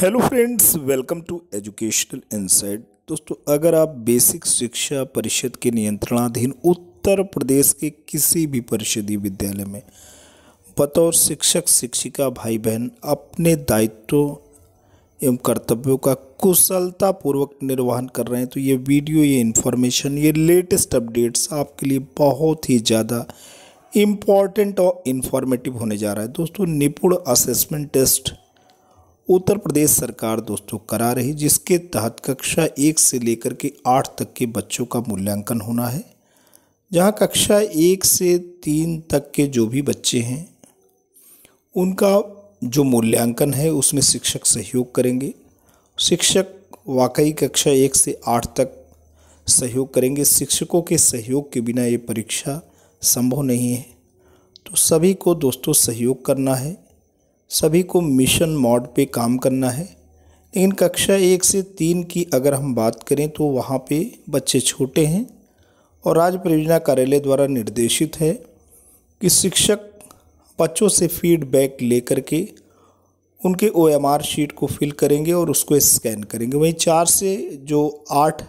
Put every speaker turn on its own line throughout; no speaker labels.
hello friends welcome to educational insight दोस्तों अगर आप बेसिक शिक्षा परिषद के नियंत्रणाधीन उत्तर प्रदेश के किसी भी परिषदीय विद्यालय में बतौर शिक्षक शिक्षिका भाई बहन अपने दायित्वों एवं कर्तव्यों का कुशलतापूर्वक निर्वहन कर रहे हैं तो ये वीडियो ये इन्फॉर्मेशन ये लेटेस्ट अपडेट्स आपके लिए बहुत ही ज़्यादा इम्पॉर्टेंट और इन्फॉर्मेटिव होने जा रहा है दोस्तों निपुण असेसमेंट टेस्ट उत्तर प्रदेश सरकार दोस्तों करा रही जिसके तहत कक्षा एक से लेकर के आठ तक के बच्चों का मूल्यांकन होना है जहां कक्षा एक से तीन तक के जो भी बच्चे हैं उनका जो मूल्यांकन है उसमें शिक्षक सहयोग करेंगे शिक्षक वाकई कक्षा एक से आठ तक सहयोग करेंगे शिक्षकों के सहयोग के बिना ये परीक्षा संभव नहीं है तो सभी को दोस्तों सहयोग करना है सभी को मिशन मोड पे काम करना है लेकिन कक्षा एक से तीन की अगर हम बात करें तो वहाँ पे बच्चे छोटे हैं और राज्य परियोजना कार्यालय द्वारा निर्देशित है कि शिक्षक बच्चों से फीडबैक लेकर के उनके ओ एम आर शीट को फिल करेंगे और उसको स्कैन करेंगे वहीं चार से जो आठ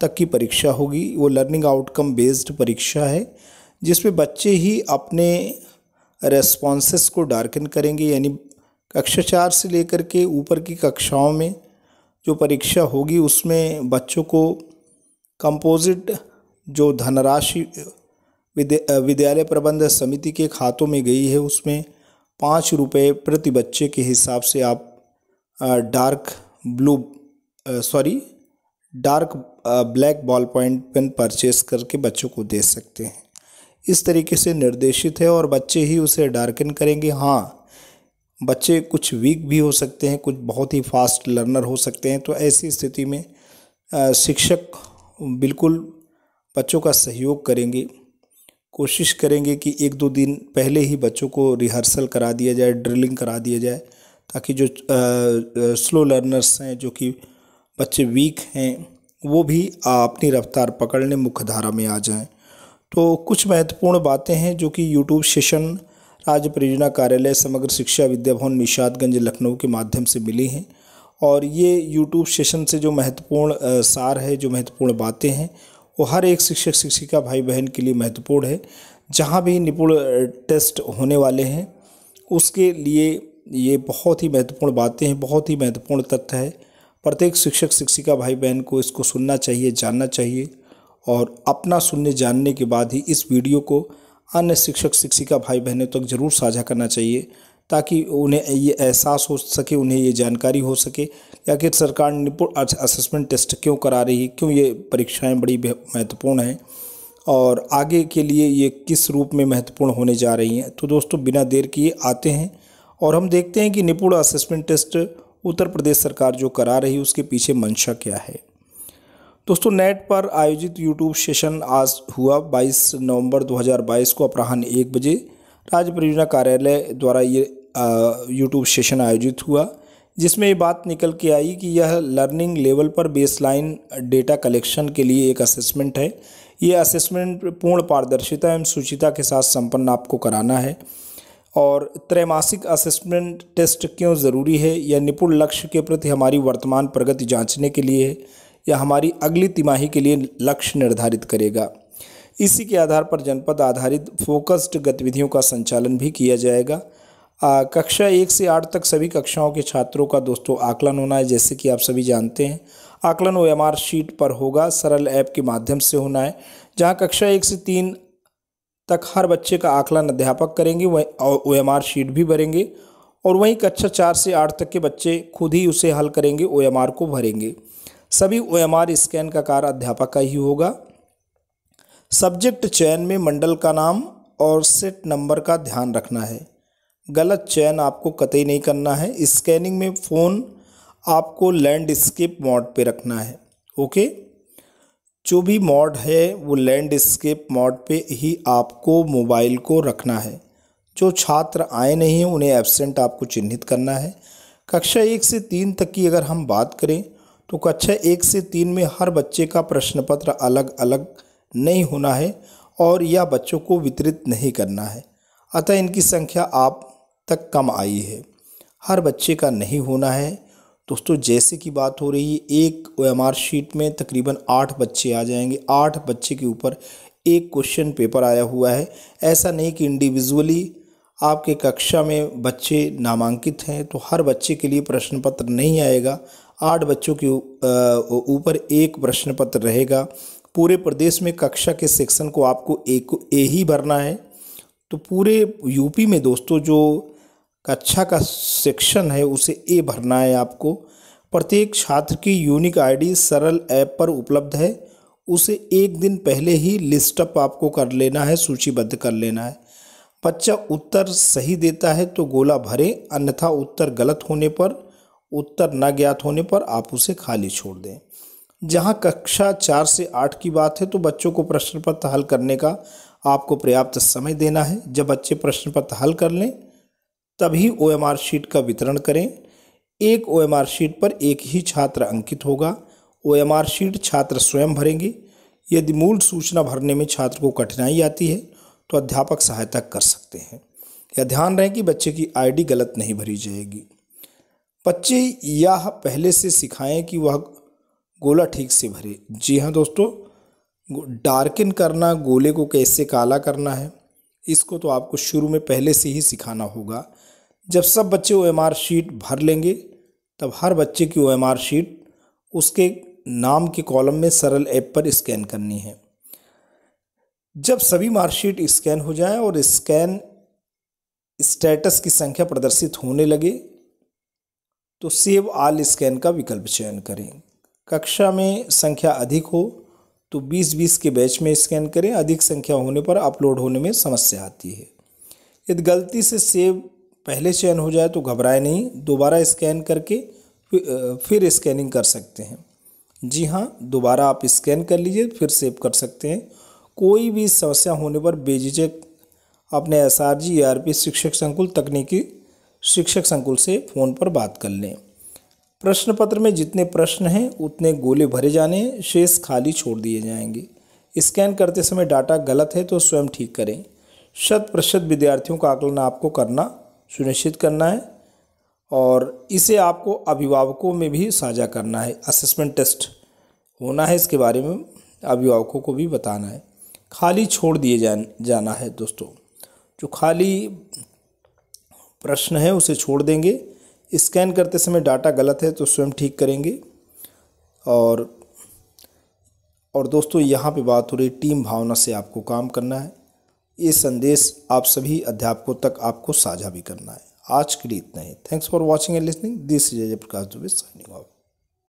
तक की परीक्षा होगी वो लर्निंग आउटकम बेस्ड परीक्षा है जिसमें बच्चे ही अपने रेस्पॉन्सेस को डार्कन करेंगे यानी कक्षा चार से लेकर के ऊपर की कक्षाओं में जो परीक्षा होगी उसमें बच्चों को कंपोजिट जो धनराशि विद्यालय प्रबंध समिति के खातों में गई है उसमें पाँच रुपये प्रति बच्चे के हिसाब से आप dark blue sorry dark black ball point pen purchase करके बच्चों को दे सकते हैं इस तरीके से निर्देशित है और बच्चे ही उसे डार्किन करेंगे हाँ बच्चे कुछ वीक भी हो सकते हैं कुछ बहुत ही फास्ट लर्नर हो सकते हैं तो ऐसी स्थिति में शिक्षक बिल्कुल बच्चों का सहयोग करेंगे कोशिश करेंगे कि एक दो दिन पहले ही बच्चों को रिहर्सल करा दिया जाए ड्रिलिंग करा दिया जाए ताकि जो आ, स्लो लर्नर्स हैं जो कि बच्चे वीक हैं वो भी अपनी रफ्तार पकड़ने मुख्य धारा में आ जाएं तो कुछ महत्वपूर्ण बातें हैं जो कि यूट्यूब सेशन राज्य परियोजना कार्यालय समग्र शिक्षा विद्या भवन निषादगंज लखनऊ के माध्यम से मिली हैं और ये यूट्यूब सेशन से जो महत्वपूर्ण सार है जो महत्वपूर्ण बातें हैं वो हर एक शिक्षक शिक्षिका भाई बहन के लिए महत्वपूर्ण है जहाँ भी निपुण टेस्ट होने वाले हैं उसके लिए ये बहुत ही महत्वपूर्ण बातें हैं बहुत ही महत्वपूर्ण तथ्य है प्रत्येक शिक्षक शिक्षिका भाई बहन को इसको सुनना चाहिए जानना चाहिए और अपना सुनने जानने के बाद ही इस वीडियो को अन्य शिक्षक शिक्षिका भाई बहनों तक ज़रूर साझा करना चाहिए ताकि उन्हें ये एहसास हो सके उन्हें ये जानकारी हो सके कि आखिर सरकार निपुण असेसमेंट टेस्ट क्यों करा रही है क्यों ये परीक्षाएं बड़ी महत्वपूर्ण हैं और आगे के लिए ये किस रूप में महत्वपूर्ण होने जा रही हैं तो दोस्तों बिना देर किए आते हैं और हम देखते हैं कि निपुण असेसमेंट टेस्ट उत्तर प्रदेश सरकार जो करा रही है उसके पीछे मंशा क्या है दोस्तों नेट पर आयोजित यूट्यूब सेशन आज हुआ 22 नवंबर 2022 को अपराह्न एक बजे राज्य परियोजना कार्यालय द्वारा ये यूट्यूब सेशन आयोजित हुआ जिसमें ये बात निकल के आई कि यह लर्निंग लेवल पर बेसलाइन डेटा कलेक्शन के लिए एक असेसमेंट है ये असेसमेंट पूर्ण पारदर्शिता एवं सूचिता के साथ संपन्न आपको कराना है और त्रैमासिक असेसमेंट टेस्ट क्यों ज़रूरी है यह निपुण लक्ष्य के प्रति हमारी वर्तमान प्रगति जांचने के लिए है या हमारी अगली तिमाही के लिए लक्ष्य निर्धारित करेगा इसी के आधार पर जनपद आधारित फोकस्ड गतिविधियों का संचालन भी किया जाएगा आ, कक्षा एक से आठ तक सभी कक्षाओं के छात्रों का दोस्तों आकलन होना है जैसे कि आप सभी जानते हैं आकलन ओ एम शीट पर होगा सरल ऐप के माध्यम से होना है जहां कक्षा एक से तीन तक हर बच्चे का आकलन अध्यापक करेंगे वहीं ओ एम शीट भी भरेंगे और वहीं कक्षा चार से आठ तक के बच्चे खुद ही उसे हल करेंगे ओ को भरेंगे सभी ओ स्कैन का कार्य अध्यापक का ही होगा सब्जेक्ट चयन में मंडल का नाम और सेट नंबर का ध्यान रखना है गलत चयन आपको कतई नहीं करना है स्कैनिंग में फ़ोन आपको लैंडस्केप मोड पे रखना है ओके जो भी मोड है वो लैंडस्केप मोड पे ही आपको मोबाइल को रखना है जो छात्र आए नहीं हैं उन्हें एबसेंट आपको चिन्हित करना है कक्षा एक से तीन तक की अगर हम बात करें तो कक्षा एक से तीन में हर बच्चे का प्रश्न पत्र अलग अलग नहीं होना है और यह बच्चों को वितरित नहीं करना है अतः इनकी संख्या आप तक कम आई है हर बच्चे का नहीं होना है दोस्तों जैसे की बात हो रही है एक ओ शीट में तकरीबन आठ बच्चे आ जाएंगे आठ बच्चे के ऊपर एक क्वेश्चन पेपर आया हुआ है ऐसा नहीं कि इंडिविजुअली आपके कक्षा में बच्चे नामांकित हैं तो हर बच्चे के लिए प्रश्न पत्र नहीं आएगा आठ बच्चों के ऊपर एक प्रश्न पत्र रहेगा पूरे प्रदेश में कक्षा के सेक्शन को आपको एक ए ही भरना है तो पूरे यूपी में दोस्तों जो कक्षा का सेक्शन है उसे ए भरना है आपको प्रत्येक छात्र की यूनिक आईडी सरल ऐप पर उपलब्ध है उसे एक दिन पहले ही लिस्टअप आपको कर लेना है सूचीबद्ध कर लेना है बच्चा उत्तर सही देता है तो गोला भरें अन्यथा उत्तर गलत होने पर उत्तर न ज्ञात होने पर आप उसे खाली छोड़ दें जहाँ कक्षा चार से आठ की बात है तो बच्चों को प्रश्न पत्र हल करने का आपको पर्याप्त समय देना है जब बच्चे प्रश्न पत्र हल कर लें तभी ओ शीट का वितरण करें एक ओ शीट पर एक ही छात्र अंकित होगा ओ शीट छात्र स्वयं भरेंगे यदि मूल सूचना भरने में छात्र को कठिनाई आती है तो अध्यापक सहायता कर सकते हैं या ध्यान रहे कि बच्चे की आईडी गलत नहीं भरी जाएगी बच्चे यह पहले से सिखाएं कि वह गोला ठीक से भरे जी हाँ दोस्तों डार्किन करना गोले को कैसे काला करना है इसको तो आपको शुरू में पहले से ही सिखाना होगा जब सब बच्चे ओ एम आर शीट भर लेंगे तब हर बच्चे की ओ एम आर शीट उसके नाम के कॉलम में सरल ऐप पर स्कैन करनी है जब सभी मार्कशीट स्कैन हो जाए और स्कैन स्टेटस की संख्या प्रदर्शित होने लगे तो सेव आल स्कैन का विकल्प चयन करें कक्षा में संख्या अधिक हो तो 20-20 के बैच में स्कैन करें अधिक संख्या होने पर अपलोड होने में समस्या आती है यदि गलती से सेव पहले चयन हो जाए तो घबराए नहीं दोबारा स्कैन करके फिर स्कैनिंग कर सकते हैं जी हाँ दोबारा आप स्कैन कर लीजिए फिर सेव कर सकते हैं कोई भी समस्या होने पर बेझिझक अपने S R G R P शिक्षक संकुल तकनीकी शिक्षक संकुल से फ़ोन पर बात कर लें प्रश्न पत्र में जितने प्रश्न हैं उतने गोले भरे जाने शेष खाली छोड़ दिए जाएंगे स्कैन करते समय डाटा गलत है तो स्वयं ठीक करें शत प्रतिशत विद्यार्थियों का आकलन आपको करना सुनिश्चित करना है और इसे आपको अभिभावकों में भी साझा करना है असेसमेंट टेस्ट होना है इसके बारे में अभिभावकों को भी बताना है खाली छोड़ दिए जाना है दोस्तों जो खाली प्रश्न है उसे छोड़ देंगे स्कैन करते समय डाटा गलत है तो स्वयं ठीक करेंगे और और दोस्तों यहाँ पे बात हो रही टीम भावना से आपको काम करना है ये संदेश आप सभी अध्यापकों तक आपको साझा भी करना है आज के लिए इतना ही thanks for watching and listening this is Ajay Prakash Dubey signing of